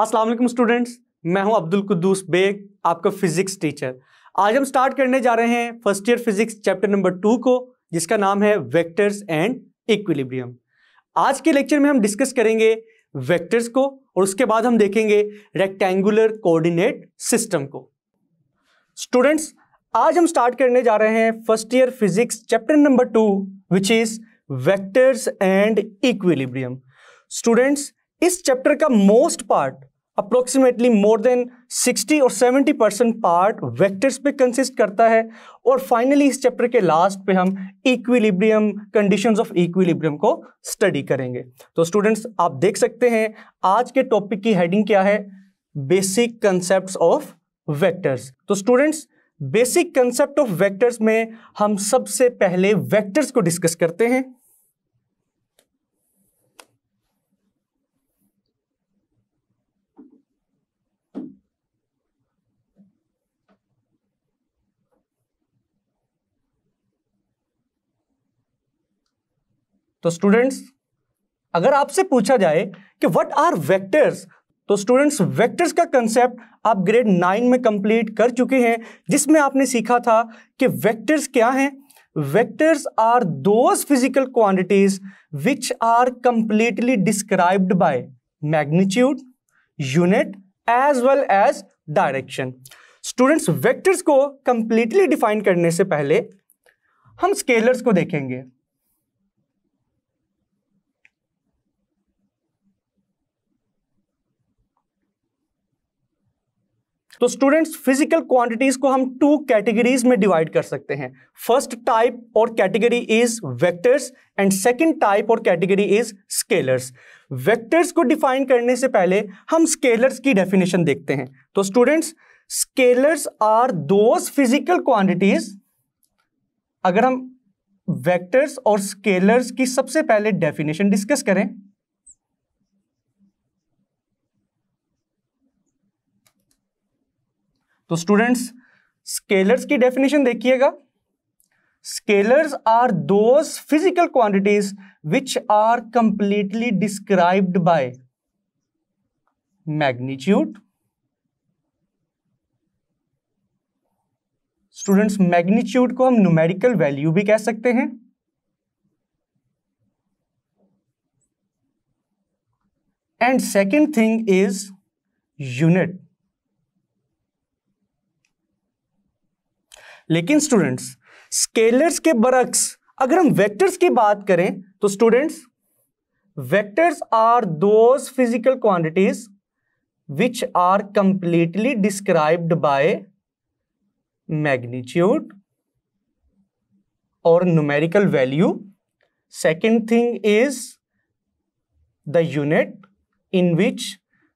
अस्सलाम वालेकुम स्टूडेंट्स मैं हूं अब्दुल कुद्दूस बेग आपका फिजिक्स टीचर आज हम स्टार्ट करने जा रहे हैं first year physics chapter number two को जिसका नाम है वेक्टर्स एंड इक्विलिब्रियम आज के लेक्चर में हम डिस्कस करेंगे वेक्टर्स को और उसके बाद हम देखेंगे रेक्टेंगुलर कोऑर्डिनेट सिस्टम को स्टूडेंट्स आज हम स्टार्ट करने जा रहे हैं first year physics chapter number two which is vectors and equilibrium students इस चैप्टर का most part approximately more than 60 और 70 परसेंट पार्ट वैक्टर्स पे कंसिस्ट करता है और फाइनली इस चैप्टर के लास्ट पे हम इक्विलिब्रियम कंडीशंस ऑफ इक्विलिब्रियम को स्टडी करेंगे तो स्टूडेंट्स आप देख सकते हैं आज के टॉपिक की हेडिंग क्या है बेसिक कंसेप्ट ऑफ वैक्टर्स तो students basic concept of vectors में हम सबसे पहले वैक्टर्स को डिस्कस करते हैं तो स्टूडेंट्स अगर आपसे पूछा जाए कि व्हाट आर वेक्टर्स तो स्टूडेंट्स वेक्टर्स का कंसेप्ट आप ग्रेड नाइन में कंप्लीट कर चुके हैं जिसमें आपने सीखा था कि वेक्टर्स क्या हैं vectors are those physical quantities which are completely described by magnitude unit as well as direction students vectors को कंप्लीटली डिफाइन करने से पहले हम स्केलर्स को देखेंगे तो स्टूडेंट्स फिजिकल क्वांटिटीज को हम टू कैटेगरीज में डिवाइड कर सकते हैं फर्स्ट टाइप और category is vectors and second type और कैटेगरी इज स्केलर्स वेक्टर्स को डिफाइन करने से पहले हम स्केलर्स की डेफिनेशन देखते हैं तो students scalars are those physical quantities अगर हम वेक्टर्स और स्केलर्स की सबसे पहले डेफिनेशन डिस्कस करें तो स्टूडेंट्स स्केलर्स की डेफिनेशन देखिएगा scalars are those physical quantities which are completely described by magnitude students magnitude को हम न्यूमेरिकल वैल्यू भी कह सकते हैं and second thing is unit लेकिन स्टूडेंट्स स्केलर्स के बरक्स अगर हम वेक्टर्स की बात करें तो students vectors are those physical quantities which are completely described by magnitude और numerical value second thing is the unit in which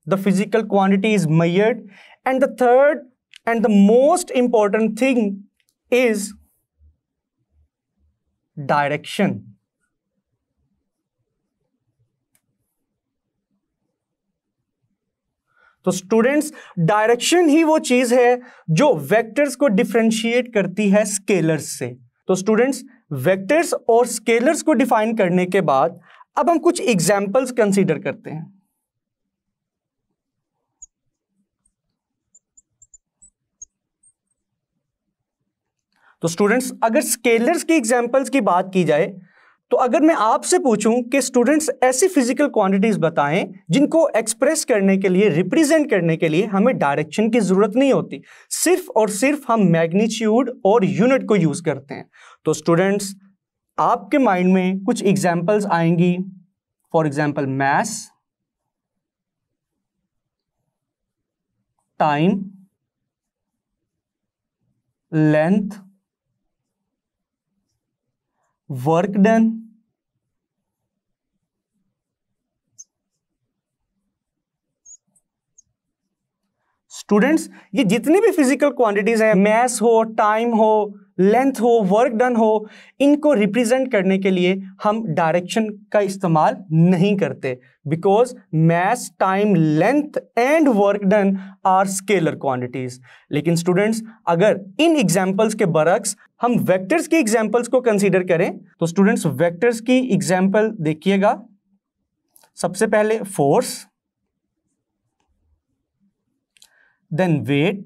the physical quantity is measured and the third and the most important thing is direction. तो students direction ही वो चीज है जो vectors को differentiate करती है स्केलर्स से तो स्टूडेंट्स वेक्टर्स और स्केलर्स को डिफाइन करने के बाद अब हम कुछ एग्जाम्पल्स कंसीडर करते हैं तो स्टूडेंट्स अगर स्केलर्स की एग्जाम्पल्स की बात की जाए तो अगर मैं आपसे पूछूं कि स्टूडेंट्स ऐसी फिजिकल क्वांटिटीज बताएं जिनको एक्सप्रेस करने के लिए रिप्रेजेंट करने के लिए हमें डायरेक्शन की ज़रूरत नहीं होती सिर्फ और सिर्फ हम मैग्नीट्यूड और यूनिट को यूज़ करते हैं तो स्टूडेंट्स आपके माइंड में कुछ एग्जाम्पल्स आएंगी for example mass time length work done students ये जितनी भी फिजिकल क्वांटिटीज हैं मैस हो टाइम हो लेंथ हो वर्क डन हो इनको रिप्रेजेंट करने के लिए हम डायरेक्शन का इस्तेमाल नहीं करते because mass time length and work done are scalar quantities लेकिन स्टूडेंट्स अगर इन एग्जाम्पल्स के बरक्स हम वेक्टर्स की एग्जाम्पल्स को कंसीडर करें तो स्टूडेंट्स वेक्टर्स की एग्जाम्पल देखिएगा सबसे पहले force then weight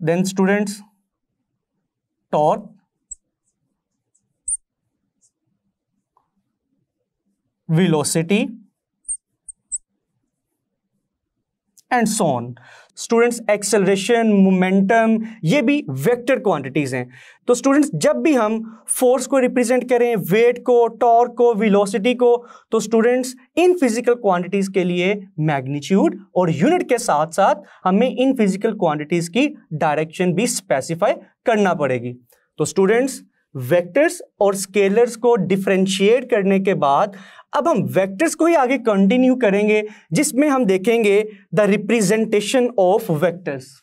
then students taught velocity and so on students acceleration momentum ये भी वेक्टर क्वांटिटीज़ हैं तो स्टूडेंट्स जब भी हम फोर्स को रिप्रेजेंट करें वेट को टॉर्क को वेलोसिटी को तो स्टूडेंट्स इन फिजिकल क्वांटिटीज़ के लिए मैग्नीट्यूड और यूनिट के साथ साथ हमें इन फिजिकल क्वांटिटीज़ की डायरेक्शन भी स्पेसिफाई करना पड़ेगी तो स्टूडेंट्स वेक्टर्स और स्केलर्स को डिफ्रेंशिएट करने के बाद अब हम वेक्टर्स को ही आगे कंटिन्यू करेंगे जिसमें हम देखेंगे द रिप्रेजेंटेशन ऑफ वेक्टर्स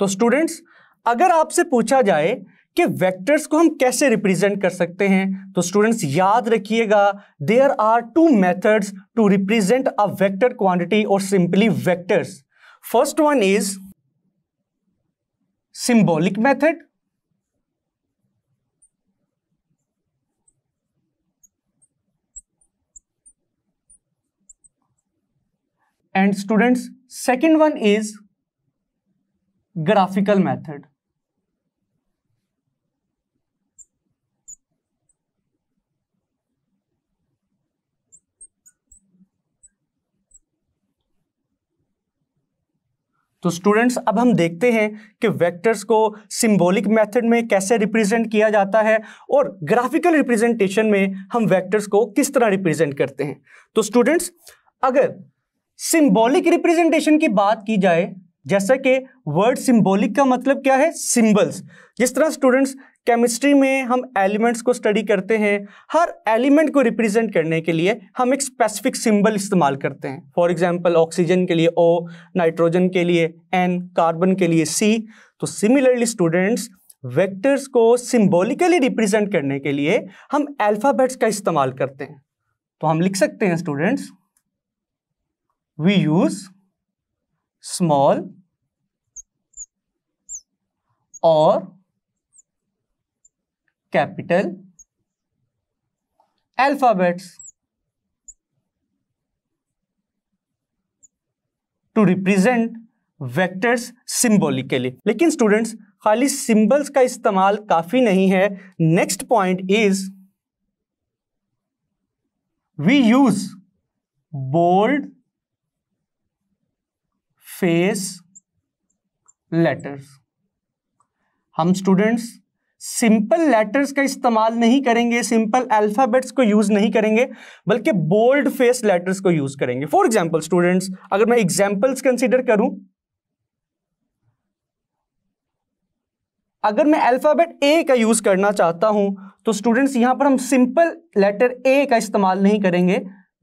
तो स्टूडेंट्स अगर आपसे पूछा जाए कि वेक्टर्स को हम कैसे रिप्रेजेंट कर सकते हैं तो स्टूडेंट्स याद रखिएगा there are two methods to represent a vector quantity और simply vectors first one is symbolic method and students second one is graphical method तो स्टूडेंट्स अब हम देखते हैं कि वेक्टर्स को सिंबॉलिक मेथड में कैसे रिप्रेजेंट किया जाता है और ग्राफिकल रिप्रेजेंटेशन में हम वेक्टर्स को किस तरह रिप्रेजेंट करते हैं तो स्टूडेंट्स अगर सिंबॉलिक रिप्रेजेंटेशन की बात की जाए जैसा कि वर्ड सिंबॉलिक का मतलब क्या है सिंबल्स जिस तरह स्टूडेंट्स केमिस्ट्री में हम एलिमेंट्स को स्टडी करते हैं हर एलिमेंट को रिप्रेजेंट करने के लिए हम एक स्पेसिफिक सिंबल इस्तेमाल करते हैं फॉर एग्जांपल ऑक्सीजन के लिए ओ नाइट्रोजन के लिए एन कार्बन के लिए सी तो सिमिलरली स्टूडेंट्स वेक्टर्स को सिंबॉलिकली रिप्रेजेंट करने के लिए हम अल्फ़ाबेट्स का इस्तेमाल करते हैं तो हम लिख सकते हैं स्टूडेंट्स वी यूज़ स्मॉल और capital alphabets to represent vectors symbolically लेकिन स्टूडेंट्स खाली सिंबल्स का इस्तेमाल काफी नहीं है next point is we use bold face letters हम स्टूडेंट्स सिंपल लेटर्स का इस्तेमाल नहीं करेंगे सिंपल अल्फ़ाबेट्स को यूज़ नहीं करेंगे बल्कि बोल्ड फेस लेटर्स को यूज़ करेंगे फॉर एग्जाम्पल स्टूडेंट्स अगर मैं एग्जाम्पल्स कंसिडर करूं अगर मैं अल्फ़ाबेट ए का यूज़ करना चाहता हूं तो स्टूडेंट्स यहां पर हम सिंपल लेटर ए का इस्तेमाल नहीं करेंगे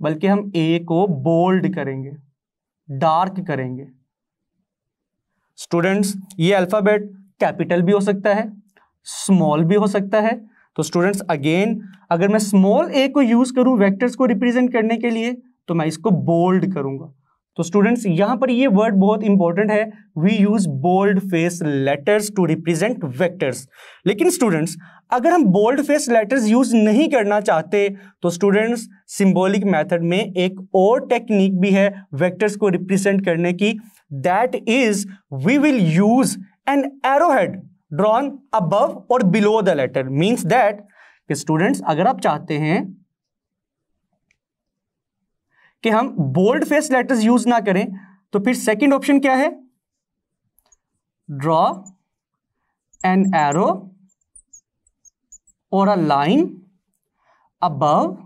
बल्कि हम ए को बोल्ड करेंगे डार्क करेंगे स्टूडेंट्स ये अल्फ़ाबेट कैपिटल भी हो सकता है स्मॉल भी हो सकता है तो स्टूडेंट्स अगेन अगर मैं स्मॉल ए को यूज़ करूं वेक्टर्स को रिप्रेजेंट करने के लिए तो मैं इसको बोल्ड करूंगा तो स्टूडेंट्स यहाँ पर ये वर्ड बहुत इंपॉर्टेंट है we use bold face letters to represent vectors लेकिन स्टूडेंट्स अगर हम बोल्ड फेस लेटर्स यूज नहीं करना चाहते तो स्टूडेंट्स सिंबॉलिक मेथड में एक और टेक्निक भी है वेक्टर्स को रिप्रेजेंट करने की that is we will use an arrowed drawn above और below the letter means that कि स्टूडेंट्स अगर आप चाहते हैं कि हम बोल्ड फेस लेटर्स यूज ना करें तो फिर सेकंड ऑप्शन क्या है ड्रॉ एन एरो और अ लाइन अबव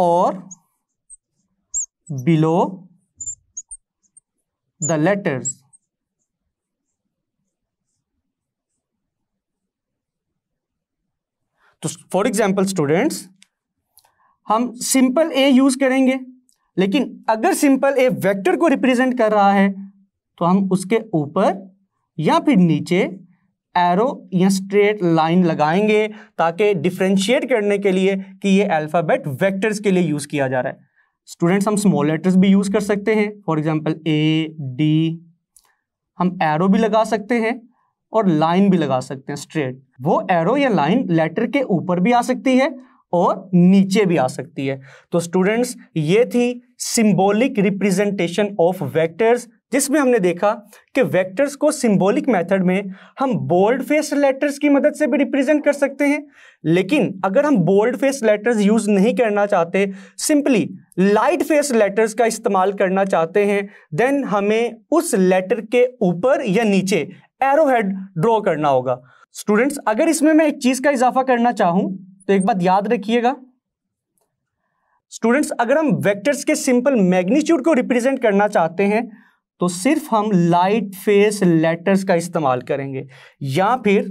और बिलो द लेटर्स तो फॉर एग्जाम्पल स्टूडेंट्स हम सिंपल ए यूज करेंगे लेकिन अगर सिंपल ए वेक्टर को रिप्रेजेंट कर रहा है तो हम उसके ऊपर या फिर नीचे एरो या स्ट्रेट लाइन लगाएंगे ताकि डिफ्रेंशिएट करने के लिए कि ये अल्फ़ाबेट वेक्टर्स के लिए यूज़ किया जा रहा है स्टूडेंट्स हम स्मॉल लेटर्स भी यूज़ कर सकते हैं फॉर एग्जांपल ए डी हम एरो भी लगा सकते हैं और लाइन भी लगा सकते हैं स्ट्रेट वो एरो या लाइन लेटर के ऊपर भी आ सकती है और नीचे भी आ सकती है तो स्टूडेंट्स ये थी सिंबॉलिक रिप्रेजेंटेशन ऑफ वेक्टर्स जिसमें हमने देखा कि वेक्टर्स को सिंबॉलिक मेथड में हम बोल्ड फेस लेटर्स की मदद से भी रिप्रेजेंट कर सकते हैं लेकिन अगर हम बोल्ड फेस लेटर्स यूज़ नहीं करना चाहते सिंपली लाइट फेस लेटर्स का इस्तेमाल करना चाहते हैं देन हमें उस लेटर के ऊपर या नीचे एरो हेड ड्रॉ करना होगा स्टूडेंट्स अगर इसमें मैं एक चीज का इजाफा करना चाहूं तो एक बात याद रखिएगा स्टूडेंट्स अगर हम वेक्टर्स के सिंपल मैग्नीट्यूड को रिप्रेजेंट करना चाहते हैं तो सिर्फ हम लाइट फेस लेटर्स का इस्तेमाल करेंगे या फिर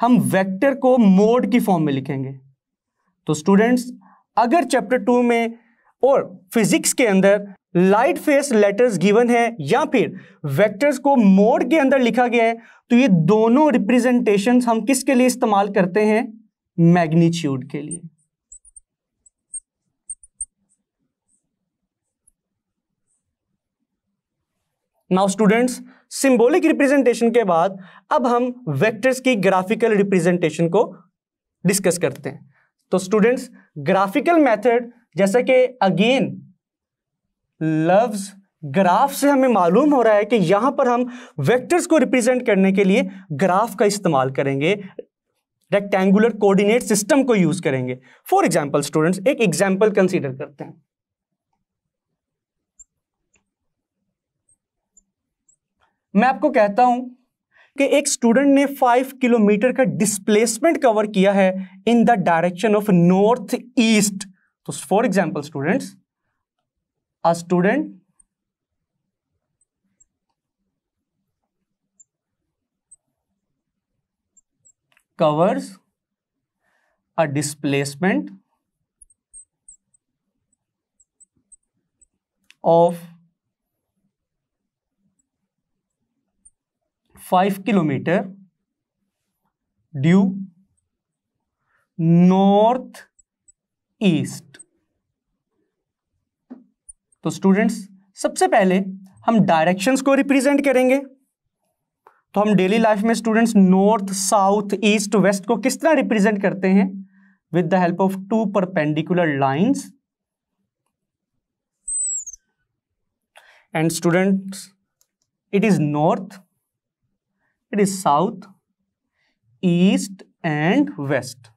हम वेक्टर को मोड की फॉर्म में लिखेंगे तो स्टूडेंट्स अगर चैप्टर टू में और फिजिक्स के अंदर लाइट फेस लेटर्स गिवन है या फिर वेक्टर्स को मोड के अंदर लिखा गया है तो ये दोनों रिप्रेजेंटेशंस हम किसके लिए इस्तेमाल करते हैं मैग्नीट्यूड के लिए नाउ स्टूडेंट्स सिंबॉलिक रिप्रेजेंटेशन के बाद अब हम वेक्टर्स की ग्राफिकल रिप्रेजेंटेशन को डिस्कस करते हैं तो स्टूडेंट्स ग्राफिकल मेथड जैसे कि अगेन लव्स ग्राफ से हमें मालूम हो रहा है कि यहां पर हम वेक्टर्स को रिप्रेजेंट करने के लिए ग्राफ का इस्तेमाल करेंगे रेक्टेंगुलर कोऑर्डिनेट सिस्टम को यूज करेंगे फॉर एग्जाम्पल स्टूडेंट्स एक एग्जाम्पल कंसीडर करते हैं मैं आपको कहता हूं कि एक स्टूडेंट ने फाइव किलोमीटर का डिस्प्लेसमेंट कवर किया है in the direction of north east So for example, students, a student covers a displacement of 5 kilometer due north east तो स्टूडेंट्स सबसे पहले हम डायरेक्शंस को रिप्रेजेंट करेंगे तो हम डेली लाइफ में students north south east west को किस तरह रिप्रेजेंट करते हैं with the help of two perpendicular lines and students it is north it is south east and west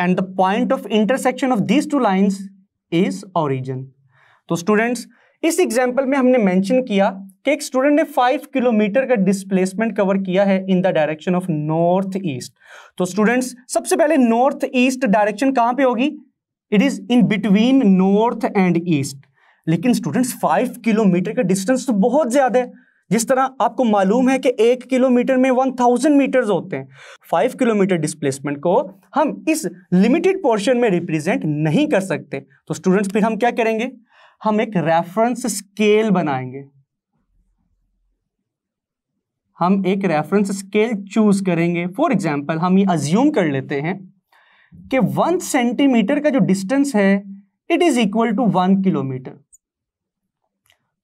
and the point of intersection of these two lines is origin तो students इस example में हमने mention किया कि एक student ने five kilometre का displacement cover किया है in the direction of north east तो स्टूडेंट्स सबसे पहले नॉर्थ ईस्ट डायरेक्शन कहां पे होगी it is in between north and east लेकिन स्टूडेंट्स फाइव किलोमीटर का डिस्टेंस तो बहुत ज्यादा है जिस तरह आपको मालूम है कि एक किलोमीटर में वन थाउजेंड मीटर होते हैं फाइव किलोमीटर डिस्प्लेसमेंट को हम इस लिमिटेड पोर्शन में रिप्रेजेंट नहीं कर सकते तो स्टूडेंट्स फिर हम क्या करेंगे हम एक रेफरेंस स्केल बनाएंगे हम एक रेफरेंस स्केल चूज करेंगे फॉर एग्जाम्पल हम ये अज्यूम कर लेते हैं कि वन सेंटीमीटर का जो डिस्टेंस है it is equal to one kilometre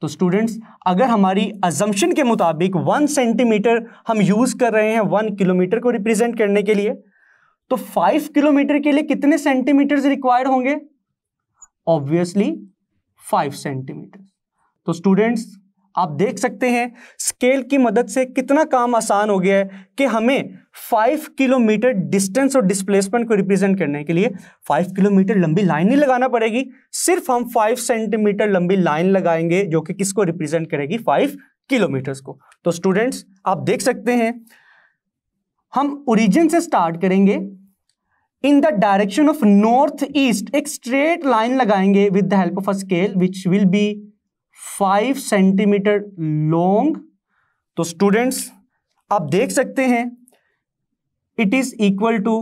तो स्टूडेंट्स अगर हमारी अजम्पन के मुताबिक वन सेंटीमीटर हम यूज कर रहे हैं वन किलोमीटर को रिप्रेजेंट करने के लिए तो फाइव किलोमीटर के लिए कितने सेंटीमीटर रिक्वायर्ड होंगे ऑब्वियसली फाइव सेंटीमीटर तो स्टूडेंट्स आप देख सकते हैं स्केल की मदद से कितना काम आसान हो गया है कि हमें फाइव किलोमीटर डिस्टेंस और डिस्प्लेसमेंट को रिप्रेजेंट करने के लिए फाइव किलोमीटर लंबी लाइन नहीं लगाना पड़ेगी सिर्फ हम फाइव सेंटीमीटर लंबी लाइन लगाएंगे जो कि किसको रिप्रेजेंट करेगी फाइव किलोमीटर्स को तो स्टूडेंट्स आप देख सकते हैं हम ओरिजिन से स्टार्ट करेंगे in the direction of north east एक स्ट्रेट लाइन लगाएंगे with the help of a scale which will be five centimetre long तो स्टूडेंट्स आप देख सकते हैं it is equal to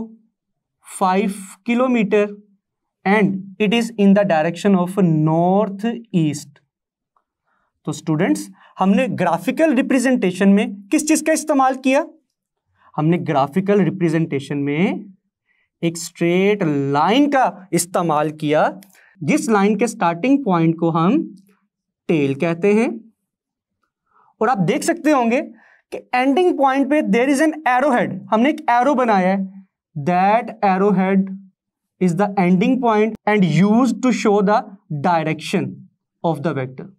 five kilometre and it is in the direction of north east तो students हमने graphical representation में किस चीज का इस्तेमाल किया हमने ग्राफिकल रिप्रेजेंटेशन में एक स्ट्रेट लाइन का इस्तेमाल किया जिस लाइन के स्टार्टिंग पॉइंट को हम टेल कहते हैं और आप देख सकते होंगे कि एंडिंग पॉइंट पे there is an arrow head हमने एक एरो बनाया है that arrow head is the ending point and use to show the direction of the vector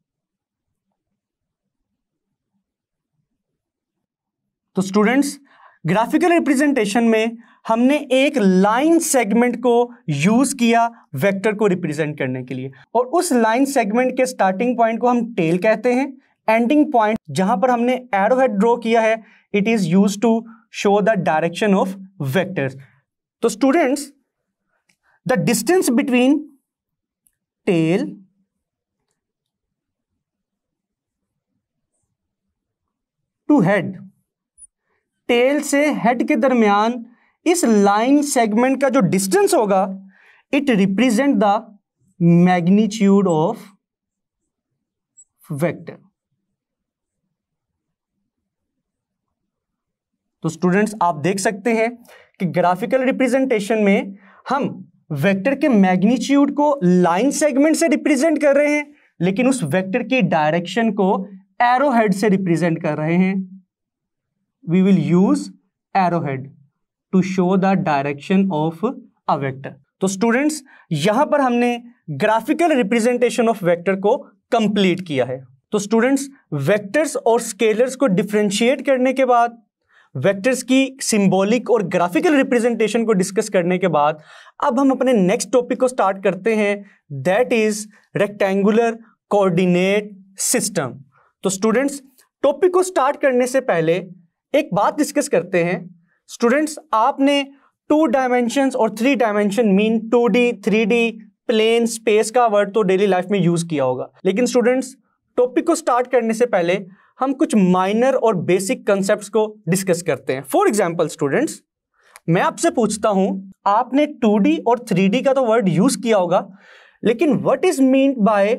तो स्टूडेंट्स ग्राफिकल रिप्रेजेंटेशन में हमने एक लाइन सेगमेंट को यूज किया वेक्टर को रिप्रेजेंट करने के लिए और उस लाइन सेगमेंट के स्टार्टिंग पॉइंट को हम टेल कहते हैं एंडिंग पॉइंट जहां पर हमने एरो हेड ड्रॉ किया है it is use to show the direction of vectors तो students the distance between tail to head tail से हेड के दरमियान इस लाइन सेगमेंट का जो डिस्टेंस होगा it represent the magnitude of vector तो स्टूडेंट्स आप देख सकते हैं कि ग्राफिकल रिप्रेजेंटेशन में हम वेक्टर के मैग्नीट्यूड को लाइन सेगमेंट से रिप्रेजेंट कर रहे हैं लेकिन उस वेक्टर की डायरेक्शन को एरोहेड से रिप्रेजेंट कर रहे हैं we will use arrowhead to show the direction of a vector तो स्टूडेंट्स यहां पर हमने ग्राफिकल रिप्रेजेंटेशन ऑफ वेक्टर को कंप्लीट किया है तो स्टूडेंट्स वेक्टर्स और स्केलर्स को डिफ्रेंशिएट करने के बाद वेक्टर्स की सिंबॉलिक और ग्राफिकल रिप्रेजेंटेशन को डिस्कस करने के बाद अब हम अपने नेक्स्ट टॉपिक को स्टार्ट करते हैं that is rectangular coordinate system तो स्टूडेंट्स टॉपिक को स्टार्ट करने से पहले एक बात डिस्कस करते हैं स्टूडेंट्स आपने टू डायमेंशन और three dimension mean two D three D plane space का वर्ड तो डेली लाइफ में यूज़ किया होगा लेकिन स्टूडेंट्स टॉपिक को स्टार्ट करने से पहले हम कुछ माइनर और बेसिक कंसेप्ट को डिस्कस करते हैं फॉर एग्जाम्पल स्टूडेंट्स मैं आपसे पूछता हूं आपने 2D और 3D का तो वर्ड यूज किया होगा लेकिन what is mean by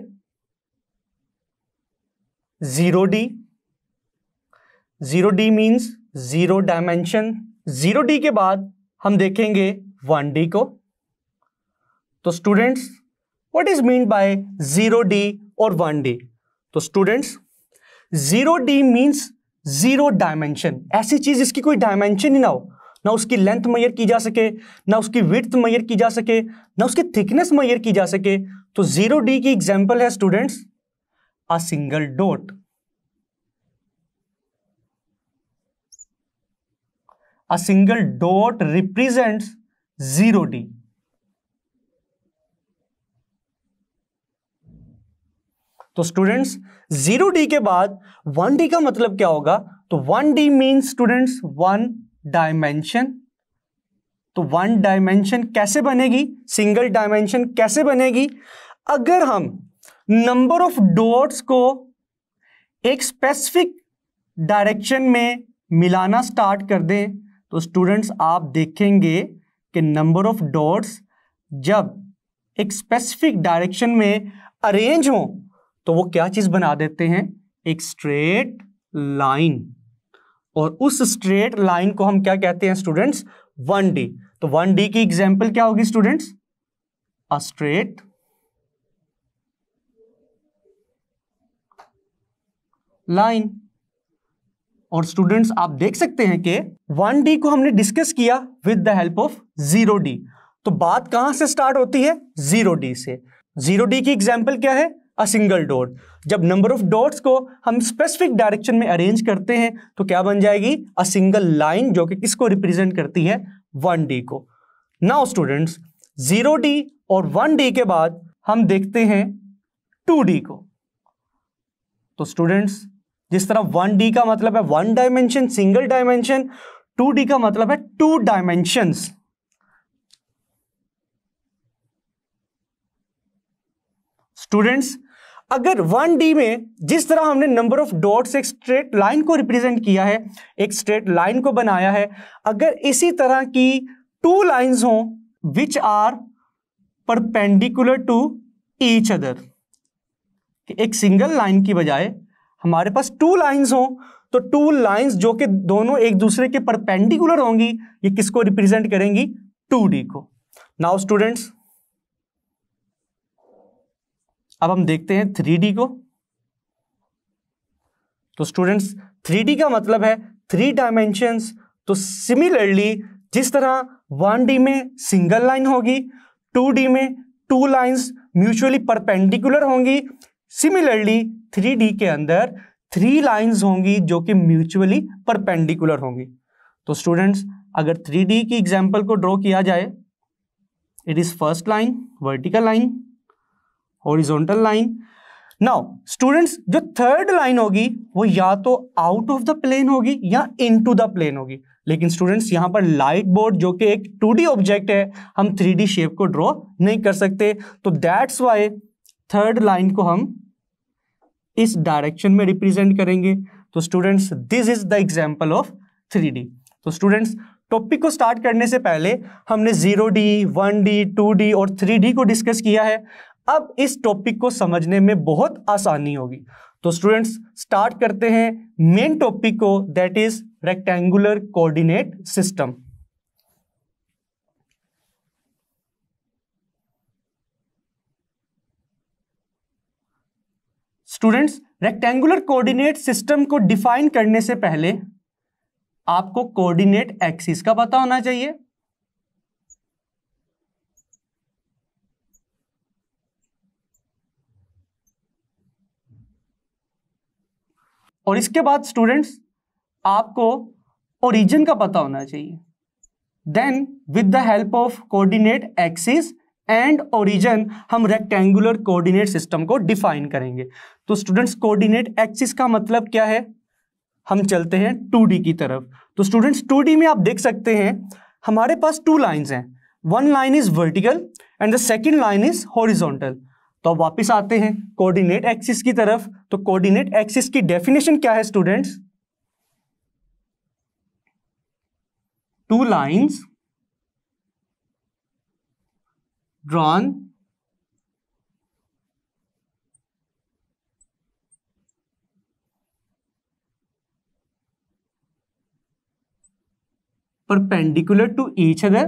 0D 0D means zero dimension zero D के बाद हम देखेंगे वन डी को तो students what is mean by zero D और वन डी तो students zero D means zero dimension ऐसी चीज इसकी कोई डायमेंशन ही ना हो ना उसकी लेंथ मैयर की जा सके ना उसकी विथ मैयर की जा सके ना उसकी थिकनेस मैयर की जा सके तो जीरो डी की एग्जाम्पल है students a single dot a single dot represents 0d. तो स्टूडेंट्स जीरो डी के बाद वन डी का मतलब क्या होगा तो one D mean students one dimension तो वन डायमेंशन कैसे बनेगी सिंगल डायमेंशन कैसे बनेगी अगर हम नंबर ऑफ डॉट्स को एक स्पेसिफिक डायरेक्शन में मिलाना स्टार्ट कर दें तो स्टूडेंट्स आप देखेंगे कि नंबर ऑफ डॉट्स जब एक स्पेसिफिक डायरेक्शन में अरेंज हो तो वो क्या चीज़ बना देते हैं एक स्ट्रेट लाइन और उस स्ट्रेट लाइन को हम क्या कहते हैं स्टूडेंट्स वन डी तो वन डी की एग्जाम्पल क्या होगी स्टूडेंट्स अ स्ट्रेट लाइन और स्टूडेंट्स आप देख सकते हैं कि वन डी को हमने डिस्कस किया with the help of zero D तो बात कहां से स्टार्ट होती है जीरो डी से जीरो डी की एग्जाम्पल क्या है अ सिंगल डॉट जब नंबर ऑफ डॉट्स को हम स्पेसिफिक डायरेक्शन में अरेंज करते हैं तो क्या बन जाएगी अ सिंगल लाइन जो कि किसको रिप्रेजेंट करती है वन डी को नाउ स्टूडेंट्स जीरो डी और वन डी के बाद हम देखते हैं टू डी को तो स्टूडेंट्स जिस तरह वन डी का मतलब है one dimension single dimension two D का मतलब है टू डायमेंशंस स्टूडेंट्स अगर वन डी में जिस तरह हमने नंबर ऑफ डॉट्स एक स्ट्रेट लाइन को रिप्रेजेंट किया है एक स्ट्रेट लाइन को बनाया है अगर इसी तरह की टू लाइंस हो which are perpendicular to each other एक सिंगल लाइन की बजाय हमारे पास टू लाइंस हो तो टू लाइंस जो कि दोनों एक दूसरे के परपेंडिकुलर होंगी ये किसको रिप्रेजेंट करेंगी टू डी को नाउ स्टूडेंट्स अब हम देखते हैं थ्री डी को तो स्टूडेंट्स थ्री डी का मतलब है थ्री डायमेंशंस तो सिमिलरली जिस तरह वन डी में सिंगल लाइन होगी टू डी में टू लाइंस म्यूचुअली परपेंडिकुलर होंगी सिमिलरली थ्री के अंदर थ्री लाइन्स होंगी जो कि म्यूचुअली परपेंडिकुलर होंगी तो स्टूडेंट्स अगर थ्री की एग्जाम्पल को ड्रॉ किया जाए it is first line vertical line horizontal line now students जो थर्ड लाइन होगी वो या तो आउट ऑफ द प्लेन होगी या टू द प्लेन होगी लेकिन स्टूडेंट्स यहां पर लाइट बोर्ड जो कि एक टू ऑब्जेक्ट है हम थ्री शेप को ड्रॉ नहीं कर सकते तो दैट्स वाई थर्ड लाइन को हम इस डायरेक्शन में रिप्रेजेंट करेंगे तो students this is the example of three तो स्टूडेंट्स टॉपिक को स्टार्ट करने से पहले हमने zero D one D two D और थ्री डी को डिस्कस किया है अब इस टॉपिक को समझने में बहुत आसानी होगी तो स्टूडेंट्स स्टार्ट करते हैं मेन टॉपिक को that is rectangular coordinate system students rectangular coordinate system को डिफाइन करने से पहले आपको कोऑर्डिनेट एक्सिस का पता होना चाहिए और इसके बाद स्टूडेंट्स आपको ओरिजिन का पता होना चाहिए then with the help of coordinate axis and origin हम रेक्टेंगुलर कोऑर्डिनेट सिस्टम को डिफाइन करेंगे तो स्टूडेंट्स कोऑर्डिनेट एक्सिस का मतलब क्या है हम चलते हैं 2D की तरफ तो स्टूडेंट्स 2D में आप देख सकते हैं हमारे पास टू लाइंस हैं one line is vertical and the second line is horizontal तो अब वापस आते हैं कोऑर्डिनेट एक्सिस की तरफ तो कोऑर्डिनेट एक्सिस की डेफिनेशन क्या है students two lines drawn perpendicular to each other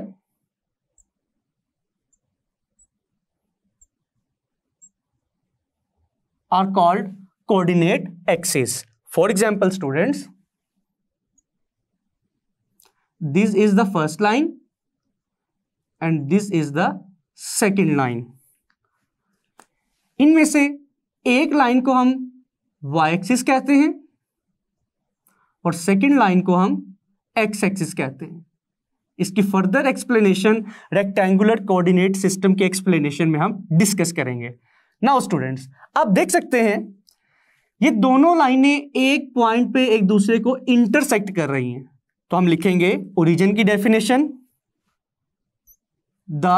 are called coordinate axes. For example, students, this is the first line and this is the second line इनमें से एक line को हम वाई एक्सिस कहते हैं और सेकेंड लाइन को हम एक्स एक्सिस कहते हैं इसकी further explanation rectangular coordinate system के एक्सप्लेनेशन में हम डिस्कस करेंगे नाउ स्टूडेंट्स आप देख सकते हैं ये दोनों लाइनें एक पॉइंट पे एक दूसरे को इंटरसेक्ट कर रही हैं तो हम लिखेंगे ओरिजिन की definition the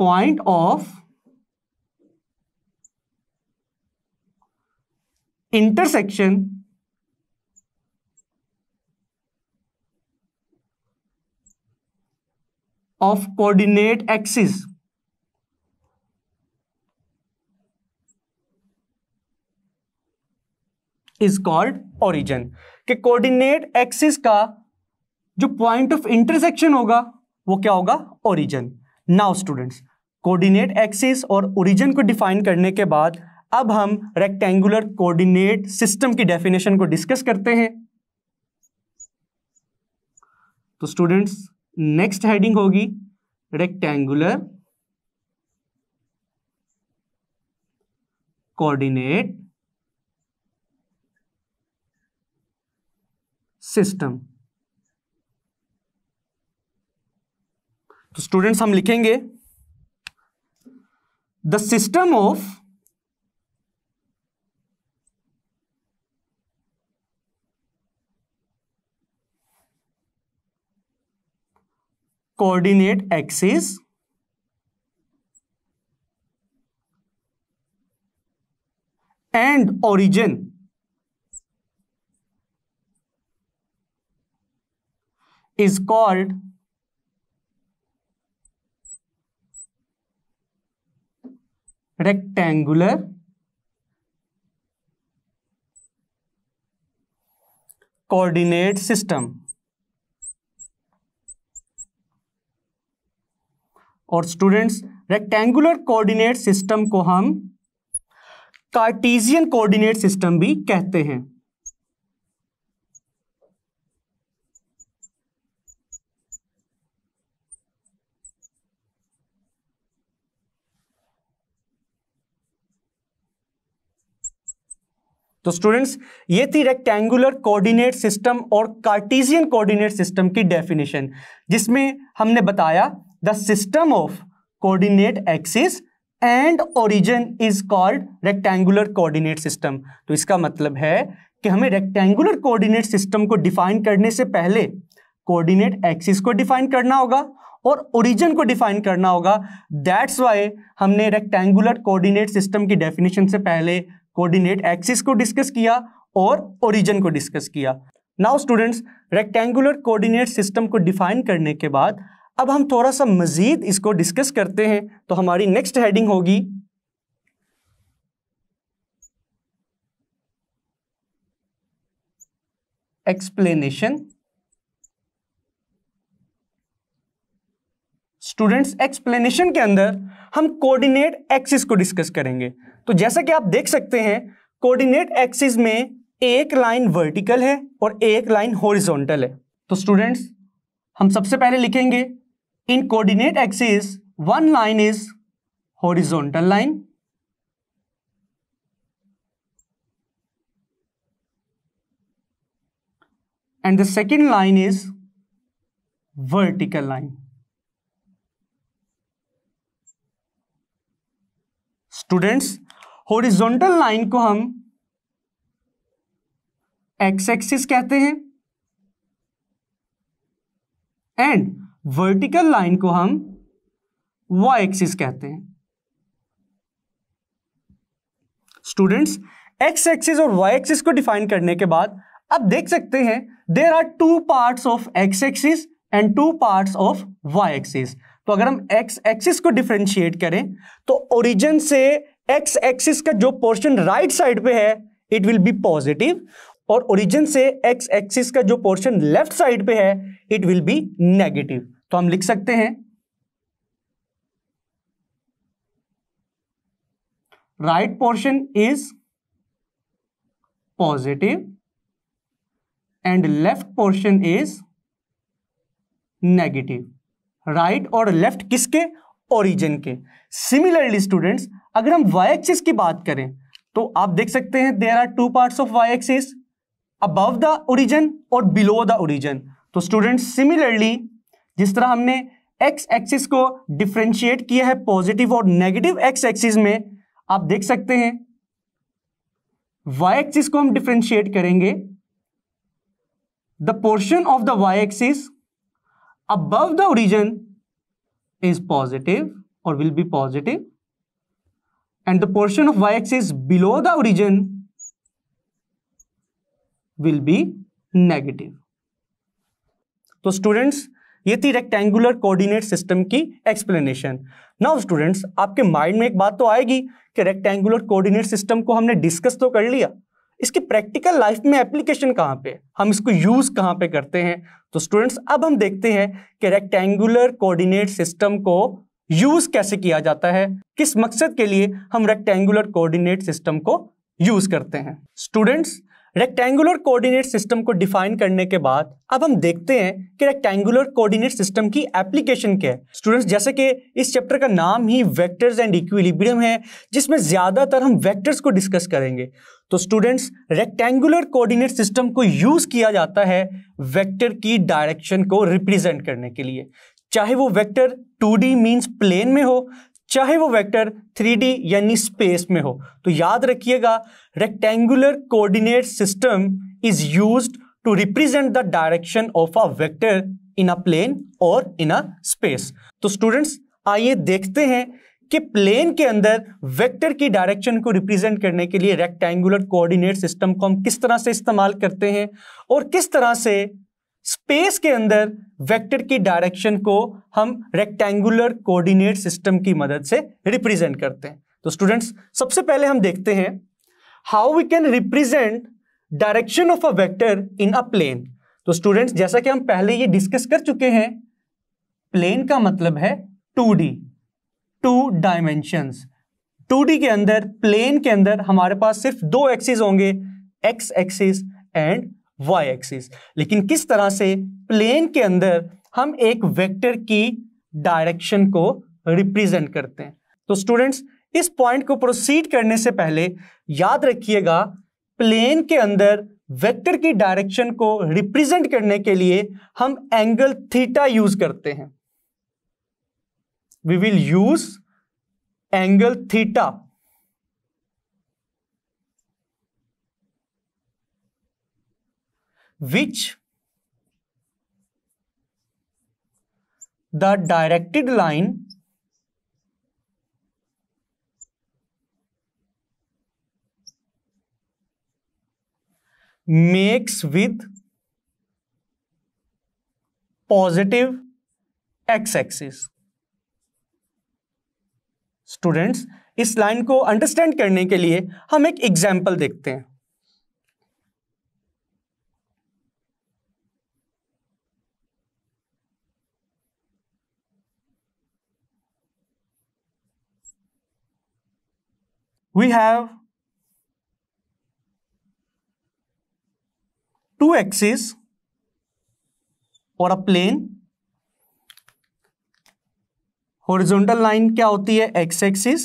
point of intersection of coordinate axis is called origin के कोऑर्डिनेट एक्सिस का जो पॉइंट ऑफ इंटरसेक्शन होगा वो क्या होगा origin now students coordinate axis और ओरिजिन को डिफाइन करने के बाद अब हम रेक्टेंगुलर कोऑर्डिनेट सिस्टम की डेफिनेशन को डिस्कस करते हैं तो स्टूडेंट्स नेक्स्ट हेडिंग होगी रेक्टेंगुलर कोऑर्डिनेट सिस्टम तो स्टूडेंट्स हम लिखेंगे the system of coordinate axis and origin is called rectangular coordinate system और स्टूडेंट्स रेक्टेंगुलर कोऑर्डिनेट सिस्टम को हम कार्टेशियन कोऑर्डिनेट सिस्टम भी कहते हैं तो स्टूडेंट्स ये थी रेक्टेंगुलर कोऑर्डिनेट सिस्टम और कार्टेशियन कोऑर्डिनेट सिस्टम की डेफिनेशन जिसमें हमने बताया the system of coordinate axis and origin is called rectangular coordinate system तो इसका मतलब है कि हमें रेक्टेंगुलर कोऑर्डिनेट सिस्टम को डिफाइन करने से पहले कोऑर्डिनेट एक्सिस को डिफाइन करना होगा और ओरिजिन को डिफाइन करना होगा दैट्स वाई हमने रेक्टेंगुलर कोऑर्डिनेट सिस्टम की डेफिनेशन से पहले कोऑर्डिनेट एक्सिस को डिस्कस किया और ओरिजिन को डिस्कस किया now students rectangular coordinate system को डिफाइन करने के बाद अब हम थोड़ा सा मजीद इसको डिस्कस करते हैं तो हमारी नेक्स्ट हेडिंग होगी एक्सप्लेनेशन स्टूडेंट्स एक्सप्लेनेशन के अंदर हम कोऑर्डिनेट एक्सिस को डिस्कस करेंगे तो जैसा कि आप देख सकते हैं कोऑर्डिनेट एक्सिस में एक लाइन वर्टिकल है और एक लाइन हॉरिजॉन्टल है तो स्टूडेंट्स हम सबसे पहले लिखेंगे इन coordinate axis one line is horizontal line and the second line is vertical line students horizontal line को हम एक्स एक्सिस कहते हैं एंड वर्टिकल लाइन को हम वाई एक्सिस कहते हैं स्टूडेंट्स एक्स एक्सिस और वाई एक्सिस को डिफाइन करने के बाद आप देख सकते हैं there are two parts of x axis and two parts of y axis तो अगर हम एक्स हम्म। एक्सिस को डिफ्रेंशिएट करें तो ओरिजिन से एक्स एक्सिस का जो पोर्शन राइट साइड पे है इट विल बी पॉजिटिव और ओरिजिन से एक्स एक्सिस का जो पोर्शन लेफ्ट साइड पे है इट विल बी नेगेटिव तो हम लिख सकते हैं right portion is positive and left portion is negative right और लेफ्ट किसके ओरिजिन के सिमिलरली स्टूडेंट्स अगर हम वाई एक्सिस की बात करें तो आप देख सकते हैं there are two part of y axis above the origin और बिलो द ओरिजिन तो स्टूडेंट सिमिलरली जिस तरह हमने एक्स एक्सिस को डिफ्रेंशिएट किया है पॉजिटिव और नेगेटिव एक्स एक्सिस में आप देख सकते हैं वाई एक्सिस को हम डिफ्रेंशिएट करेंगे the portion of the y axis above the origin is positive or will be positive and the portion of y-axis below the origin will be negative. तो students ये थी रेक्टेंगुलर कोऑर्डिनेट सिस्टम की explanation now students आपके mind में एक बात तो आएगी कि रेक्टेंगुलर कोऑर्डिनेट सिस्टम को हमने डिस्कस तो कर लिया इसकी प्रैक्टिकल लाइफ में एप्लीकेशन कहाँ पे हम इसको यूज़ कहाँ पे करते हैं तो स्टूडेंट्स अब हम देखते हैं कि रेक्टेंगुलर कोऑर्डिनेट सिस्टम को यूज़ कैसे किया जाता है किस मकसद के लिए हम रेक्टेंगुलर कोऑर्डिनेट सिस्टम को यूज़ करते हैं स्टूडेंट्स रेक्टेंगुलर कोऑर्डिनेट सिस्टम को डिफाइन करने के बाद अब हम देखते हैं कि रेक्टेंगुलर कोऑर्डिनेट सिस्टम की एप्लीकेशन क्या है स्टूडेंट्स जैसे कि इस चैप्टर का नाम ही वेक्टर्स एंड इक्विलिब्रियम है जिसमें ज़्यादातर हम वेक्टर्स को डिस्कस करेंगे तो स्टूडेंट्स रेक्टेंगुलर कोऑर्डिनेट सिस्टम को यूज़ किया जाता है वेक्टर की डायरेक्शन को रिप्रेजेंट करने के लिए चाहे वो वेक्टर 2D डी प्लेन में हो चाहे वो वेक्टर 3D यानी स्पेस में हो तो याद रखिएगा rectangular coordinate system is used to represent the direction of a vector in a plane और इन अ स्पेस तो स्टूडेंट्स आइए देखते हैं कि प्लेन के अंदर वेक्टर की डायरेक्शन को रिप्रेजेंट करने के लिए रेक्टेंगुलर कोऑर्डिनेट सिस्टम को हम किस तरह से इस्तेमाल करते हैं और किस तरह से स्पेस के अंदर वेक्टर की डायरेक्शन को हम रेक्टेंगुलर कोऑर्डिनेट सिस्टम की मदद से रिप्रेजेंट करते हैं तो स्टूडेंट्स सबसे पहले हम देखते हैं how we can represent direction of a vector in a plane तो स्टूडेंट्स जैसा कि हम पहले ये डिस्कस कर चुके हैं प्लेन का मतलब है two D two dimensions D के अंदर प्लेन के अंदर हमारे पास सिर्फ दो एक्सिस होंगे x axis and y axis लेकिन किस तरह से प्लेन के अंदर हम एक वेक्टर की डायरेक्शन को रिप्रेजेंट करते हैं तो स्टूडेंट्स इस पॉइंट को प्रोसीड करने से पहले याद रखिएगा प्लेन के अंदर वेक्टर की डायरेक्शन को रिप्रेजेंट करने के लिए हम एंगल थीटा यूज करते हैं we will use angle theta which the directed line makes with positive x axis students इस लाइन को अंडरस्टैंड करने के लिए हम एक एग्जाम्पल देखते हैं we have two axes और अ प्लेन हॉरिजॉन्टल लाइन क्या होती है एक्स एक्सिस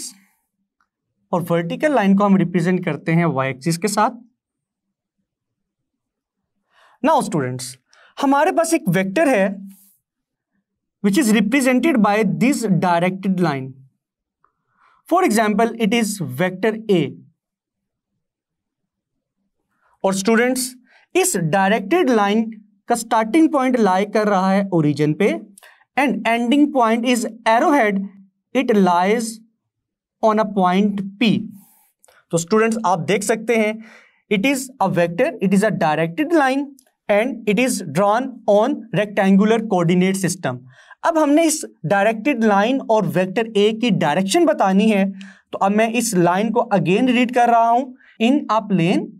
और वर्टिकल लाइन को हम रिप्रेजेंट करते हैं वाई एक्सिस के साथ नाउ स्टूडेंट्स हमारे पास एक वेक्टर है which is represented by this directed line for example it is vector A और स्टूडेंट्स इस डायरेक्टेड लाइन का स्टार्टिंग पॉइंट लाई कर रहा है ओरिजिन पे and ending point is arrowhead it lies on a point P तो students आप देख सकते हैं it is a vector it is a directed line and it is drawn on rectangular coordinate system अब हमने इस डायरेक्टेड लाइन और vector A की डायरेक्शन बतानी है तो अब मैं इस लाइन को अगेन रीड कर रहा हूं in a plane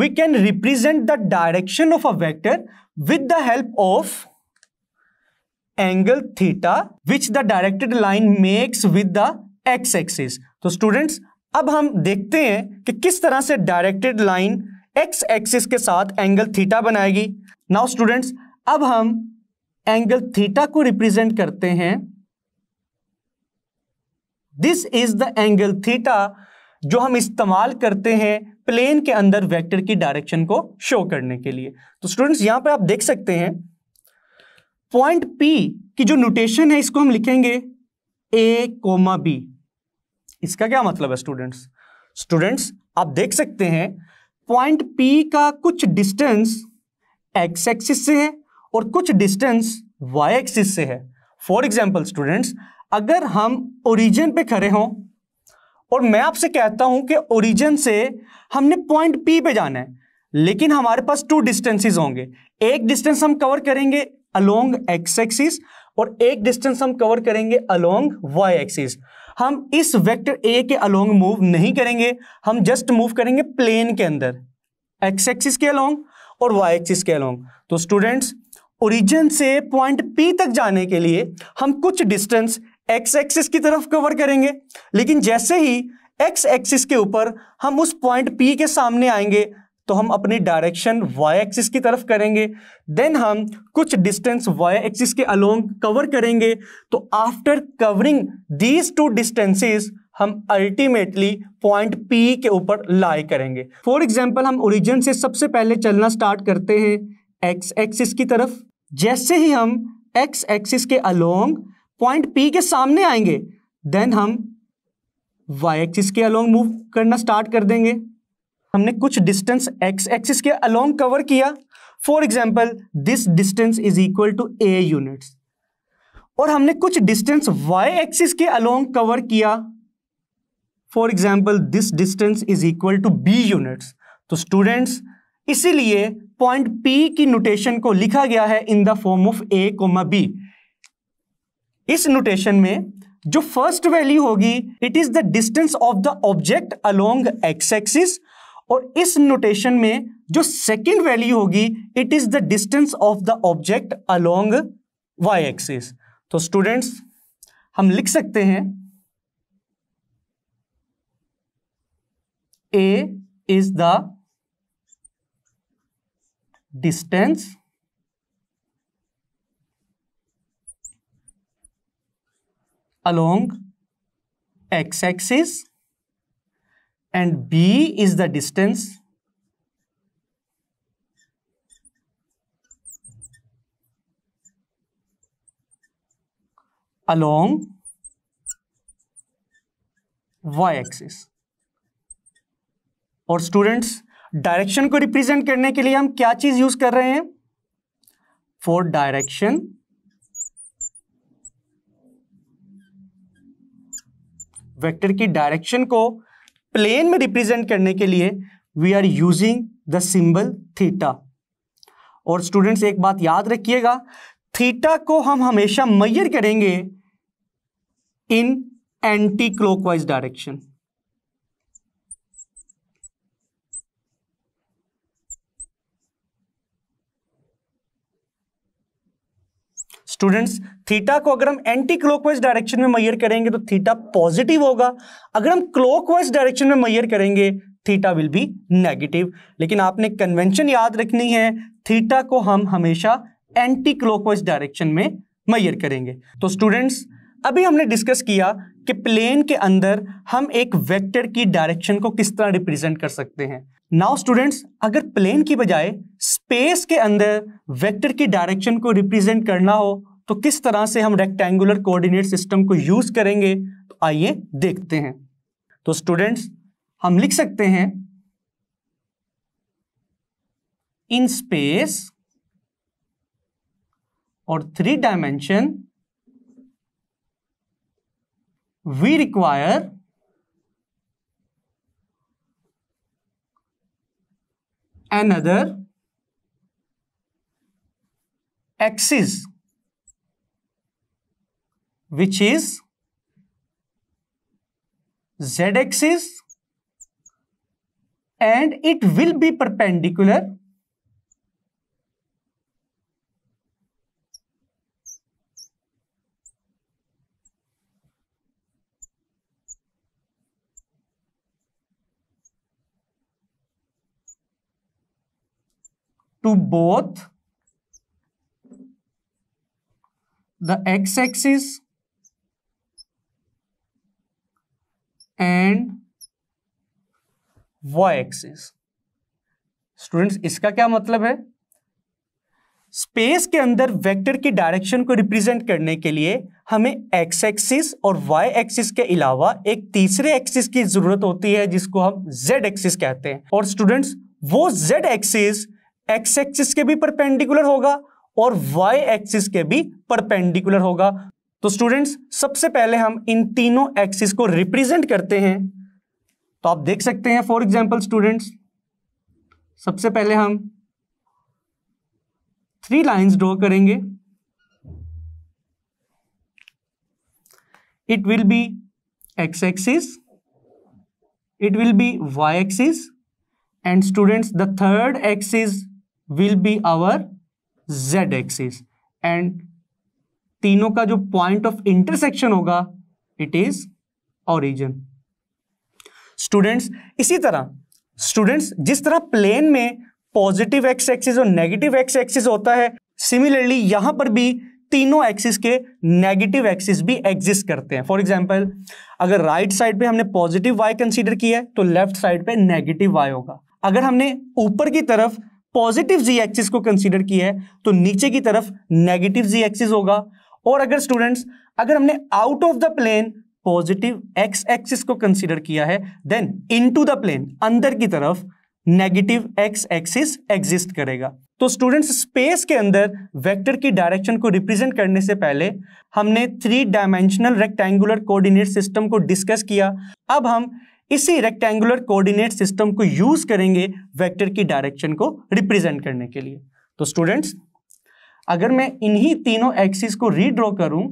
we can represent the direction of a vector with the help of angle theta which the directed line makes with the x तो स्टूडेंट्स अब हम देखते हैं कि किस तरह से डायरेक्टेड लाइन एक्स एक्सिस के साथ एंगल थीटा बनाएगी नाउ स्टूडेंट्स अब हम एंगल थीटा को रिप्रेजेंट करते हैं this is the angle theta जो हम इस्तेमाल करते हैं प्लेन के अंदर वेक्टर की डायरेक्शन को शो करने के लिए तो स्टूडेंट्स यहां पर आप देख सकते हैं पॉइंट पी की जो नोटेशन है इसको हम लिखेंगे ए कोमा बी इसका क्या मतलब है स्टूडेंट्स स्टूडेंट्स आप देख सकते हैं पॉइंट पी का कुछ डिस्टेंस एक्स एक्सिस से है और कुछ डिस्टेंस वाई एक्सिस से है फॉर एग्जाम्पल स्टूडेंट्स अगर हम ओरिजिन पे खड़े हों और मैं आपसे कहता हूं कि ओरिजिन से हमने पॉइंट पी पे जाना है लेकिन हमारे पास टू डिस्टेंसिस होंगे एक डिस्टेंस हम कवर करेंगे अलोंग एक्स एक्सिस और एक डिस्टेंस हम कवर करेंगे अलोंग वाई एक्सिस हम इस वेक्टर ए के अलोंग मूव नहीं करेंगे हम जस्ट मूव करेंगे प्लेन के अंदर एक्स एक्सिस के अलोंग और वाई एक्सिस के अलोंग तो स्टूडेंट्स ओरिजिन से पॉइंट पी तक जाने के लिए हम कुछ डिस्टेंस एक्स एक्सिस की तरफ कवर करेंगे लेकिन जैसे ही एक्स एक्सिस के ऊपर हम उस पॉइंट पी के सामने आएंगे तो हम अपनी डायरेक्शन वाई एक्सिस की तरफ करेंगे देन हम कुछ डिस्टेंस वाई एक्सिस के अलोंग कवर करेंगे तो after covering these two distances हम अल्टीमेटली पॉइंट पी के ऊपर लाई करेंगे फॉर एग्जाम्पल हम ओरिजिन से सबसे पहले चलना स्टार्ट करते हैं एक्स एक्सिस की तरफ जैसे ही हम एक्स एक्सिस के अलोंग पॉइंट पी के सामने आएंगे देन हम वाई एक्सिस के अलोंग मूव करना स्टार्ट कर देंगे हमने कुछ डिस्टेंस एक्स एक्सिस के अलोंग कवर किया for example this distance is equal to A units और हमने कुछ डिस्टेंस वाई एक्सिस के अलोंग कवर किया for example this distance is equal to B units तो स्टूडेंट्स इसीलिए पॉइंट पी की नोटेशन को लिखा गया है in the form of A comma B इस नोटेशन में जो फर्स्ट वैल्यू होगी it is the distance of the object along x axis और इस नोटेशन में जो सेकंड वैल्यू होगी it is the distance of the object along Y axis तो स्टूडेंट्स हम लिख सकते हैं A is the distance along x-axis and B is the distance along y-axis. Or students, direction को रिप्रेजेंट करने के लिए हम क्या चीज यूज कर रहे हैं फॉर डायरेक्शन वेक्टर की डायरेक्शन को प्लेन में रिप्रेजेंट करने के लिए we are using the symbol theta और स्टूडेंट्स एक बात याद रखिएगा थीटा को हम हमेशा मैयर करेंगे in anticlockwise direction students theta को अगर हम एंटी क्लॉकवाइज डायरेक्शन में मैयर करेंगे तो थीटा पॉजिटिव होगा अगर हम क्लॉकवाइज डायरेक्शन में मैयर करेंगे थीटा विल बी नेगेटिव लेकिन आपने कन्वेंशन याद रखनी है थीटा को हम हमेशा एंटी क्लॉकवाइज डायरेक्शन में मैयर करेंगे तो स्टूडेंट्स अभी हमने डिस्कस किया कि प्लेन के अंदर हम एक वेक्टर की डायरेक्शन को किस तरह रिप्रेजेंट कर सकते हैं नाउ स्टूडेंट्स अगर प्लेन की बजाय स्पेस के अंदर वेक्टर की डायरेक्शन को रिप्रेजेंट करना हो तो किस तरह से हम रेक्टेंगुलर कोऑर्डिनेट सिस्टम को यूज करेंगे तो आइए देखते हैं तो स्टूडेंट्स हम लिख सकते हैं इन स्पेस और three dimension we require another axis which is z axis and it will be perpendicular to both the x-axis y axis students इसका क्या मतलब है स्पेस के अंदर वेक्टर की डायरेक्शन को रिप्रेजेंट करने के लिए हमें एक्स एक्सिस और वाई एक्सिस के अलावा एक तीसरे एक्सिस की जरूरत होती है जिसको हम जेड एक्सिस कहते हैं और स्टूडेंट्स वो जेड एक्सिस एक्स एक्सिस के भी परपेंडिकुलर होगा और वाई एक्सिस के भी परपेंडिकुलर होगा तो स्टूडेंट्स सबसे पहले हम इन तीनों एक्सिस को रिप्रेजेंट करते हैं तो आप देख सकते हैं फॉर एग्जाम्पल स्टूडेंट्स सबसे पहले हम थ्री लाइन्स ड्रॉ करेंगे it will be x axis it will be y axis and students the third axis will be our Z axis and तीनों का जो पॉइंट ऑफ इंटरसेक्शन होगा इट इज ओरिजिन स्टूडेंट्स इसी तरह students जिस तरह plane में पॉजिटिव एक्स एक्सिस और नेगेटिव एक्स एक्सिस होता है सिमिलरली यहां पर भी तीनों एक्सिस के नेगेटिव एक्सिस भी एग्जिस्ट करते हैं फॉर एग्जाम्पल अगर राइट right साइड पे हमने पॉजिटिव वाई कंसिडर किया है तो लेफ्ट साइड पे नेगेटिव वाई होगा अगर हमने ऊपर की तरफ पॉजिटिव जी एक्सिस को कंसिडर किया है तो नीचे की तरफ नेगेटिव जी एक्सिस होगा और अगर स्टूडेंट्स अगर हमने out of the plane positive x axis को कंसिडर किया है देन इनटू द प्लेन अंदर की तरफ नेगेटिव एक्स एक्सिस एग्जिस्ट करेगा तो स्टूडेंट्स स्पेस के अंदर वेक्टर की डायरेक्शन को रिप्रेजेंट करने से पहले हमने three dimensional rectangular coordinate system को डिस्कस किया अब हम इसी रेक्टेंगुलर कोऑर्डिनेट सिस्टम को यूज करेंगे वेक्टर की डायरेक्शन को रिप्रेजेंट करने के लिए तो स्टूडेंट्स अगर मैं इन्हीं तीनों एक्सिस को रीड्रॉ करूं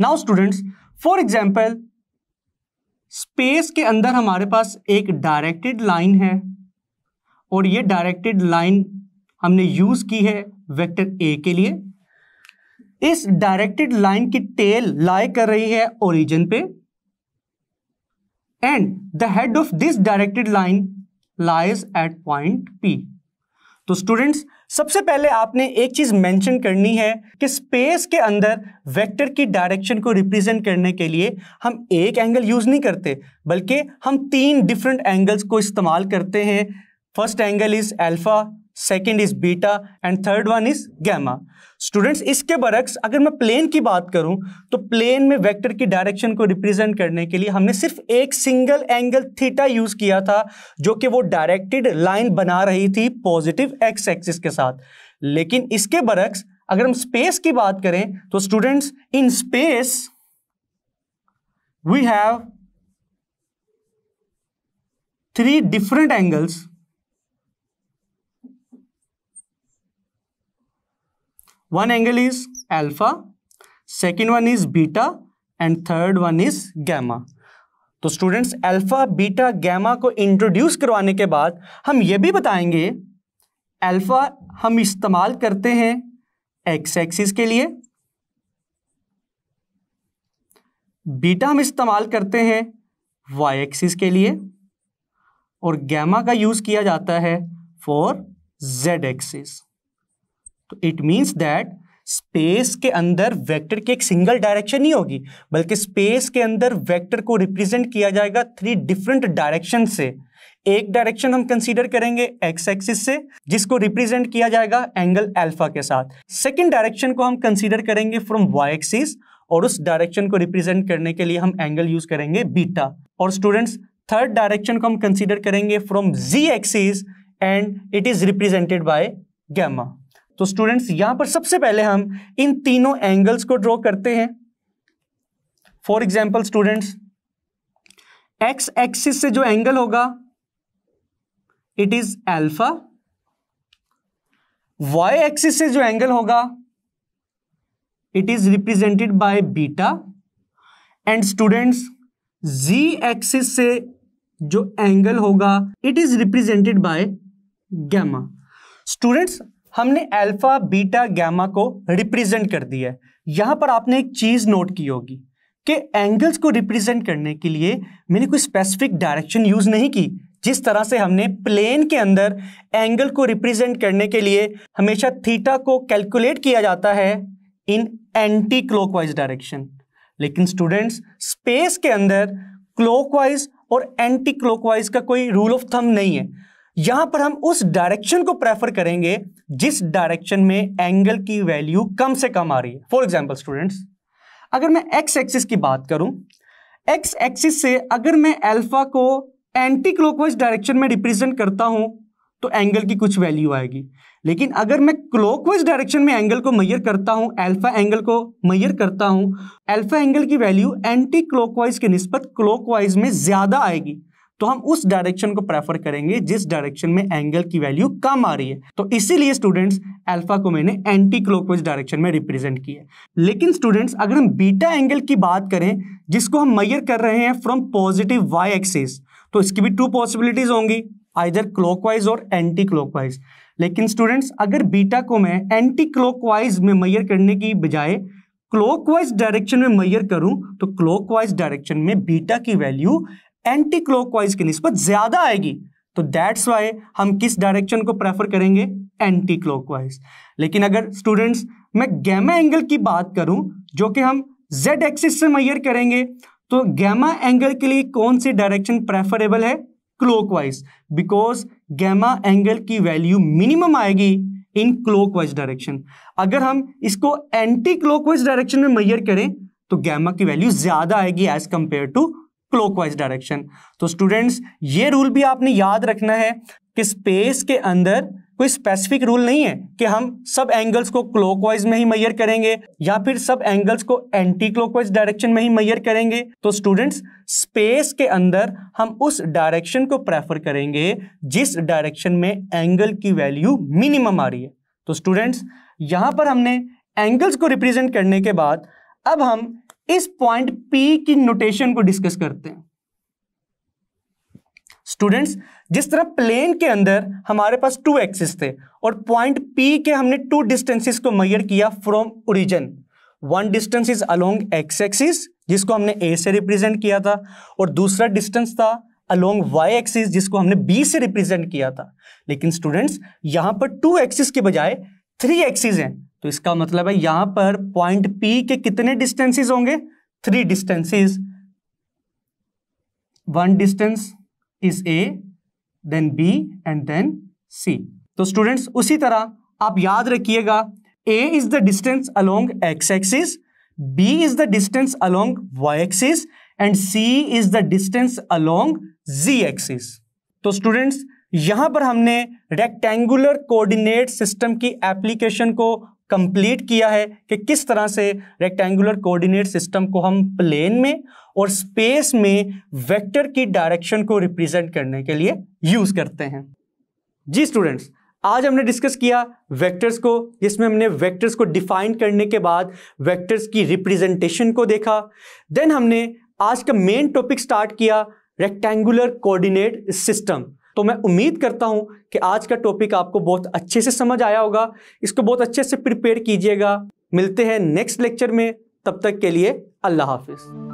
now students for example space के अंदर हमारे पास एक डायरेक्टेड लाइन है और ये डायरेक्टेड लाइन हमने यूज की है वेक्टर ए के लिए इस डायरेक्टेड लाइन की टेल लाई कर रही है ओरिजिन पे and the head of this directed line lies at point P तो स्टूडेंट्स सबसे पहले आपने एक चीज मेंशन करनी है कि स्पेस के अंदर वेक्टर की डायरेक्शन को रिप्रेजेंट करने के लिए हम एक एंगल यूज नहीं करते बल्कि हम तीन डिफरेंट एंगल्स को इस्तेमाल करते हैं first angle is alpha second is beta and third one is gamma students इसके बरक्स अगर मैं प्लेन की बात करूं तो प्लेन में वेक्टर की डायरेक्शन को रिप्रेजेंट करने के लिए हमने सिर्फ एक सिंगल एंगल थीटा यूज किया था जो कि वो डायरेक्टेड लाइन बना रही थी पॉजिटिव एक्स एक्सिस के साथ लेकिन इसके बरक्स अगर हम स्पेस की बात करें तो students in space we have three different angles one angle is alpha second one is beta and third one is gamma तो स्टूडेंट्स एल्फा बीटा गैमा को इंट्रोड्यूस करवाने के बाद हम ये भी बताएंगे एल्फा हम इस्तेमाल करते हैं एक्स एक्सिस के लिए बीटा हम इस्तेमाल करते हैं वाई एक्सिस के लिए और गैमा का यूज़ किया जाता है फॉर जेड एक्सिस तो इट मीन्स दैट स्पेस के अंदर वेक्टर की एक सिंगल डायरेक्शन नहीं होगी बल्कि स्पेस के अंदर वेक्टर को रिप्रेजेंट किया जाएगा थ्री डिफरेंट डायरेक्शन से एक डायरेक्शन हम कंसीडर करेंगे एक्स एक्सिस से जिसको रिप्रेजेंट किया जाएगा एंगल अल्फा के साथ सेकंड डायरेक्शन को हम कंसीडर करेंगे फ्रॉम वाई एक्सिस और उस डायरेक्शन को रिप्रेजेंट करने के लिए हम एंगल यूज करेंगे बीटा और स्टूडेंट्स थर्ड डायरेक्शन को हम कंसिडर करेंगे from Z axis and it is represented by gamma तो स्टूडेंट्स यहां पर सबसे पहले हम इन तीनों एंगल्स को ड्रॉ करते हैं for example students x axis से जो एंगल होगा it is alpha y axis से जो एंगल होगा it is represented by beta and students Z axis से जो एंगल होगा it is represented by gamma students हमने अल्फा बीटा गैमा को रिप्रेजेंट कर दिया है यहाँ पर आपने एक चीज़ नोट की होगी कि एंगल्स को रिप्रेजेंट करने के लिए मैंने कोई स्पेसिफिक डायरेक्शन यूज़ नहीं की जिस तरह से हमने प्लेन के अंदर एंगल को रिप्रेजेंट करने के लिए हमेशा थीटा को कैलकुलेट किया जाता है इन एंटी क्लॉकवाइज डायरेक्शन लेकिन स्टूडेंट्स स्पेस के अंदर क्लॉकवाइज और एंटी क्लॉकवाइज का कोई रूल ऑफ थम नहीं है यहां पर हम उस डायरेक्शन को प्रेफर करेंगे जिस डायरेक्शन में एंगल की वैल्यू कम से कम आ रही है फॉर एग्जाम्पल स्टूडेंट्स अगर मैं एक्स एक्सिस की बात करूं एक्स एक्सिस से अगर मैं एल्फा को एंटी क्लॉकवाइज डायरेक्शन में रिप्रेजेंट करता हूं तो एंगल की कुछ वैल्यू आएगी लेकिन अगर मैं क्लॉकवाइज डायरेक्शन में एंगल को मैयर करता हूं अल्फा एंगल को मैयर करता हूं अल्फा एंगल की वैल्यू एंटी क्लॉकवाइज के निस्पत क्लॉकवाइज में ज्यादा आएगी तो हम उस डायरेक्शन को प्रेफर करेंगे जिस डायरेक्शन में एंगल की वैल्यू कम आ रही है तो इसीलिए स्टूडेंट्स अल्फा को मैंने एंटी क्लोकवाइज डायरेक्शन में रिप्रेजेंट किया लेकिन स्टूडेंट्स अगर हम बीटा एंगल की बात करें जिसको हम मैयर कर रहे हैं फ्रॉम पॉजिटिव वाई एक्सिस तो इसकी भी टू पॉसिबिलिटीज होंगी आइदर क्लोकवाइज और एंटी क्लोकवाइज लेकिन स्टूडेंट्स अगर बीटा को मैं एंटी क्लॉकवाइज में मैयर करने की बजाय क्लॉकवाइज डायरेक्शन में मैयर करूं तो क्लॉकवाइज डायरेक्शन में बीटा की वैल्यू एंटी क्लॉकवाइज की निस्बत ज्यादा आएगी तो दैट्स वाई हम किस डायरेक्शन को प्रेफर करेंगे एंटी क्लॉकवाइज लेकिन अगर स्टूडेंट्स मैं गैमा एंगल की बात करूं जो कि हम जेड एक्सिस से मैयर करेंगे तो गैमा एंगल के लिए कौन सी डायरेक्शन प्रेफरेबल है क्लॉकवाइज बिकॉज गैमा एंगल की वैल्यू मिनिमम आएगी इन क्लॉकवाइज डायरेक्शन अगर हम इसको एंटी क्लॉकवाइज डायरेक्शन में मैयर करें तो गैमा की वैल्यू ज्यादा आएगी as compare to clockwise direction तो स्टूडेंट्स ये रूल भी आपने याद रखना है कि स्पेस के अंदर कोई स्पेसिफिक रूल नहीं है कि हम सब एंगल्स को क्लॉकवाइज में ही मैयर करेंगे या फिर सब एंगल्स को एंटी क्लॉकवाइज डायरेक्शन में ही मैयर करेंगे तो स्टूडेंट्स स्पेस के अंदर हम उस डायरेक्शन को प्रेफर करेंगे जिस डायरेक्शन में एंगल की वैल्यू मिनिमम आ रही है तो स्टूडेंट्स यहां पर हमने एंगल्स को रिप्रेजेंट करने के बाद अब हम इस पॉइंट पी की नोटेशन को डिस्कस करते हैं स्टूडेंट्स जिस तरह प्लेन के अंदर हमारे पास टू एक्सिस थे और पॉइंट पी के हमने टू डिस्टेंसिस को मैयर किया from origin one distance is along x axis जिसको हमने ए से रिप्रेजेंट किया था और दूसरा डिस्टेंस था अलोंग वाई एक्सिस जिसको हमने बी से रिप्रेजेंट किया था लेकिन स्टूडेंट्स यहां पर टू एक्सिस के बजाय थ्री एक्सिस हैं तो इसका मतलब है यहां पर पॉइंट पी के कितने डिस्टेंसेस होंगे three distances one distance is A then B and then C तो स्टूडेंट्स उसी तरह आप याद रखिएगा A is the distance along x axis B is the distance along Y axis and C is the distance along Z axis तो students यहां पर हमने रेक्टेंगुलर कोऑर्डिनेट सिस्टम की एप्लीकेशन को कंप्लीट किया है कि किस तरह से रेक्टेंगुलर कोऑर्डिनेट सिस्टम को हम प्लेन में और स्पेस में वेक्टर की डायरेक्शन को रिप्रेजेंट करने के लिए यूज़ करते हैं जी स्टूडेंट्स आज हमने डिस्कस किया वेक्टर्स को जिसमें हमने वेक्टर्स को डिफाइन करने के बाद वेक्टर्स की रिप्रेजेंटेशन को देखा देन हमने आज का मेन टॉपिक स्टार्ट किया रेक्टेंगुलर कोऑर्डिनेट सिस्टम तो मैं उम्मीद करता हूं कि आज का टॉपिक आपको बहुत अच्छे से समझ आया होगा इसको बहुत अच्छे से प्रिपेयर कीजिएगा मिलते हैं नेक्स्ट लेक्चर में तब तक के लिए अल्लाह हाफिज़